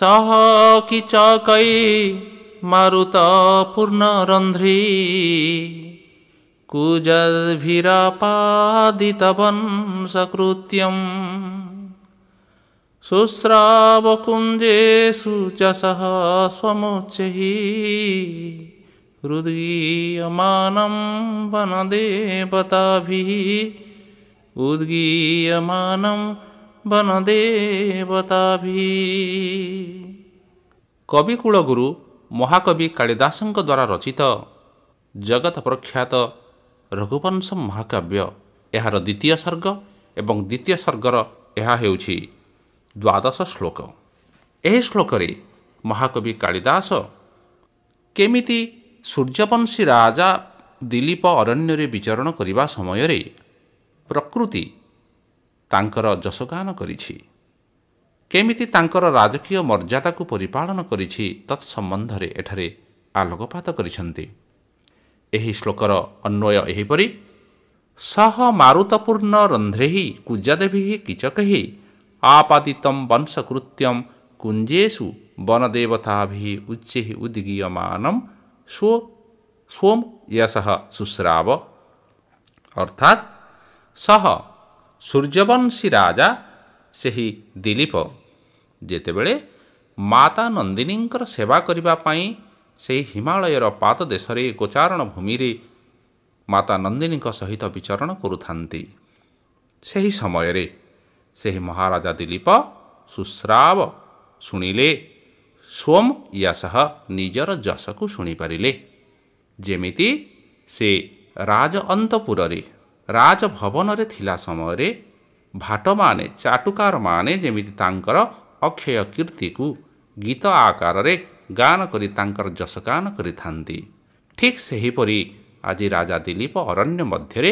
सहकी चकै मारुत पूर्ण रंध्री पूर्णरन्ध्री कुजद्भिरापादितवंशकृत्यम् शुश्रावकुञ्जेषु च सः स्वमुच्चैः वन देवता उद्गीयमानं ବନଦେବତା କବି କୁଳଗୁରୁ ମହାକବି କାଳିଦାସଙ୍କ ଦ୍ୱାରା ରଚିତ ଜଗତ ପ୍ରଖ୍ୟାତ ରଘୁବଂଶ ମହାକାବ୍ୟ ଏହାର ଦ୍ୱିତୀୟ ସ୍ୱର୍ଗ ଏବଂ ଦ୍ୱିତୀୟ ସ୍ୱର୍ଗର ଏହା ହେଉଛି ଦ୍ୱାଦଶ ଶ୍ଳୋକ ଏହି ଶ୍ଳୋକରେ ମହାକବି କାଳିଦାସ କେମିତି ସୂର୍ଯ୍ୟବଂଶୀ ରାଜା ଦିଲ୍ଲୀପ ଅରଣ୍ୟରେ ବିଚରଣ କରିବା ସମୟରେ ପ୍ରକୃତି ତାଙ୍କର ଯଶଗାନ କରିଛି କେମିତି ତାଙ୍କର ରାଜକୀୟ ମର୍ଯ୍ୟାଦାକୁ ପରିପାଳନ କରିଛି ତତ୍ସମ୍ବନ୍ଧରେ ଏଠାରେ ଆଲୋକପାତ କରିଛନ୍ତି ଏହି ଶ୍ଳୋକର ଅନ୍ୱୟ ଏହିପରି ସହ ମାରୁତପୂର୍ଣ୍ଣ ରନ୍ଧ୍ରେହି କୁଜାଦେବୀ କିଚକହି ଆପାଦିତମ୍ ବଂଶକୃତ୍ୟମ କୁଞ୍ଜେଷୁ ବନଦେବତାଭି ଉଚ୍ଚେ ଉଦ୍ଗୀୟମାନମ ସ୍ୱ ସ୍ୱମ୍ ୟଶଃ ସୁଶ୍ରାବ ଅର୍ଥାତ୍ ସହ ସୂର୍ଯ୍ୟବଂଶୀ ରାଜା ସେହି ଦିଲୀପ ଯେତେବେଳେ ମାତା ନନ୍ଦିନୀଙ୍କର ସେବା କରିବା ପାଇଁ ସେହି ହିମାଳୟର ପାଦ ଦେଶରେ ଗୋଚାରଣ ଭୂମିରେ ମାତା ନନ୍ଦିନୀଙ୍କ ସହିତ ବିଚରଣ କରୁଥାନ୍ତି ସେହି ସମୟରେ ସେହି ମହାରାଜା ଦିଲୀପ ସୁସ୍ରାବ ଶୁଣିଲେ ସୋମ ୟାସହ ନିଜର ଯଶକୁ ଶୁଣିପାରିଲେ ଯେମିତି ସେ ରାଜ ଅନ୍ତପୁରରେ ରାଜଭବନରେ ଥିଲା ସମୟରେ ଭାଟମାନେ ଚାଟୁକାରମାନେ ଯେମିତି ତାଙ୍କର ଅକ୍ଷୟ କୀର୍ତ୍ତିକୁ ଗୀତ ଆକାରରେ ଗାନ କରି ତାଙ୍କର ଯଶଗାନ କରିଥାନ୍ତି ଠିକ୍ ସେହିପରି ଆଜି ରାଜା ଦିଲ୍ଲୀପ ଅରଣ୍ୟ ମଧ୍ୟରେ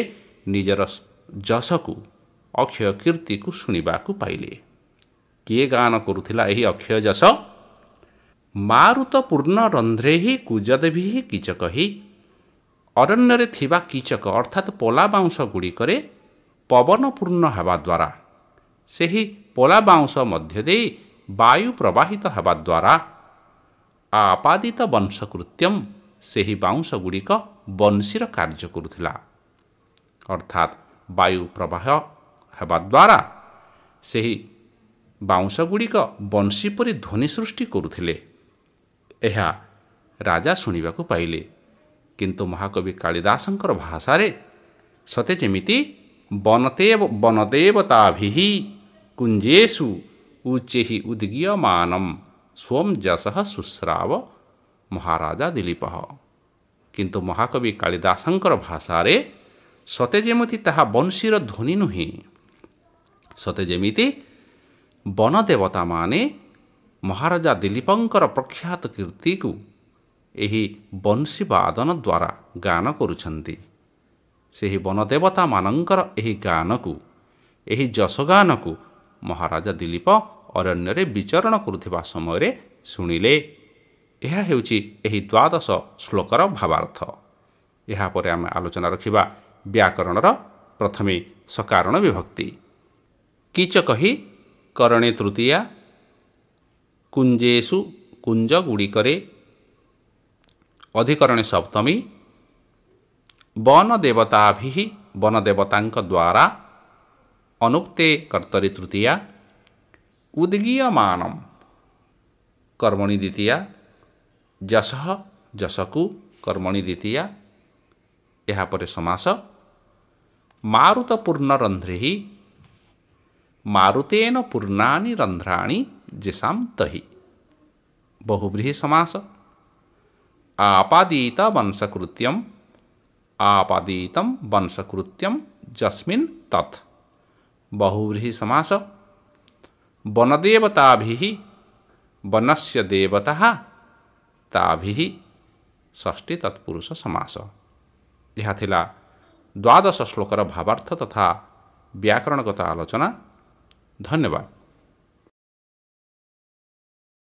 ନିଜର ଯଶକୁ ଅକ୍ଷୟ କୀର୍ତ୍ତିକୁ ଶୁଣିବାକୁ ପାଇଲେ କିଏ ଗାନ କରୁଥିଲା ଏହି ଅକ୍ଷୟ ଯଶ ମାରୁତ ପୂର୍ଣ୍ଣ ରନ୍ଧ୍ରେ ହିଁ କୁଜଦେବୀ ହିଁ କିଚକ ହିଁ ଅରଣ୍ୟରେ ଥିବା କିଚକ ଅର୍ଥାତ୍ ପୋଲା ବାଉଁଶ ଗୁଡ଼ିକରେ ପବନପୂର୍ଣ୍ଣ ହେବା ଦ୍ୱାରା ସେହି ପୋଲା ବାଉଁଶ ମଧ୍ୟ ଦେଇ ବାୟୁ ପ୍ରବାହିତ ହେବା ଦ୍ୱାରା ଆପାଦିତ ବଂଶକୃତ୍ୟମ୍ ସେହି ବାଉଁଶ ଗୁଡ଼ିକ ବଂଶୀର କାର୍ଯ୍ୟ କରୁଥିଲା ଅର୍ଥାତ୍ ବାୟୁ ପ୍ରବାହ ହେବା ଦ୍ୱାରା ସେହି ବାଉଁଶ ଗୁଡ଼ିକ ବଂଶୀ ପରି ଧ୍ୱନି ସୃଷ୍ଟି କରୁଥିଲେ ଏହା ରାଜା ଶୁଣିବାକୁ ପାଇଲେ किंतु महाकवि कालिदास भाषा सते जमी बनते बनदेवता कुंजेशु ऊचे उद्गीयम स्वम जश सुस्राव महाराजा दिलीप किंतु महाकवि कालिदास भाषा सते जमी वंशीर ध्वनि नुहे सते जमी बनदेवता महाराजा दिलीपंर प्रख्यात कीर्ति को ଏହି ବଂଶୀବାଦନ ଦ୍ୱାରା ଗାନ କରୁଛନ୍ତି ସେହି ବନଦେବତାମାନଙ୍କର ଏହି ଗାନକୁ ଏହି ଯଶଗାନକୁ ମହାରାଜା ଦିଲ୍ଲୀପ ଅରଣ୍ୟରେ ବିଚରଣ କରୁଥିବା ସମୟରେ ଶୁଣିଲେ ଏହା ହେଉଛି ଏହି ଦ୍ୱାଦଶ ଶ୍ଳୋକର ଭାବାର୍ଥ ଏହାପରେ ଆମେ ଆଲୋଚନା ରଖିବା ବ୍ୟାକରଣର ପ୍ରଥମେ ସକାରଣ ବିଭକ୍ତି କିଚ କହି କରଣେ ତୃତୀୟା କୁଞ୍ଜେସୁ ଗୁଡ଼ିକରେ अधिकरणे सप्तमी वन देवता वन देवता द्वारा अनुक्ते कर्तरी तृतीया उदगीय मानम कर्मणि द्वितीया जश जशकु कर्मणि द्वितीया यापर समास मारुत पूर्ण रंध्रि मारुतेन पूर्णानि रंध्राणी जिषा तहि बहुब्रीही समास आपदीत वंशकृत्यम आपादीत वंशकृत्यम जस्मिन तत् बहुव्रीहि समास वनदेवता वनस्य देवता ताभि षष्ठी तत्पुरुष समास यह ଥିଲା ଦ୍ୱାଦଶ ଶ୍ଲୋକର ଭାବାର୍ଥ ତଥା ବ୍ୟାକରଣଗତ ଆଲୋଚନା